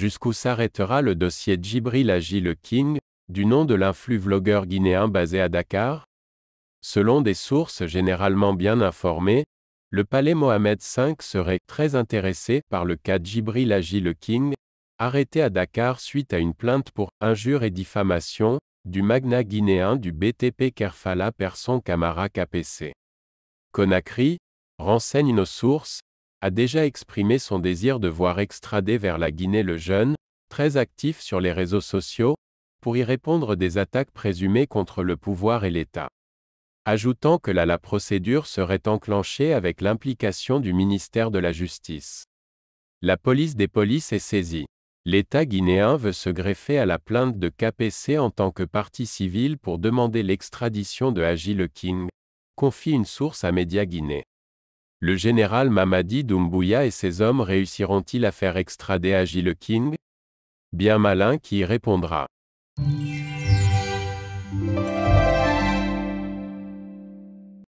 jusqu'où s'arrêtera le dossier Djibril Le King, du nom de l'influx vlogueur guinéen basé à Dakar Selon des sources généralement bien informées, le palais Mohamed V serait très intéressé par le cas Djibril Le King, arrêté à Dakar suite à une plainte pour injure et diffamation du magna guinéen du BTP Kerfala son Camara KPC. Conakry, renseigne nos sources, a déjà exprimé son désir de voir extrader vers la Guinée le jeune, très actif sur les réseaux sociaux, pour y répondre des attaques présumées contre le pouvoir et l'État. Ajoutant que là la procédure serait enclenchée avec l'implication du ministère de la Justice. La police des polices est saisie. L'État guinéen veut se greffer à la plainte de KPC en tant que partie civile pour demander l'extradition de Agile King, confie une source à Média Guinée. Le général Mamadi Doumbouya et ses hommes réussiront-ils à faire extrader Agile King Bien malin qui y répondra.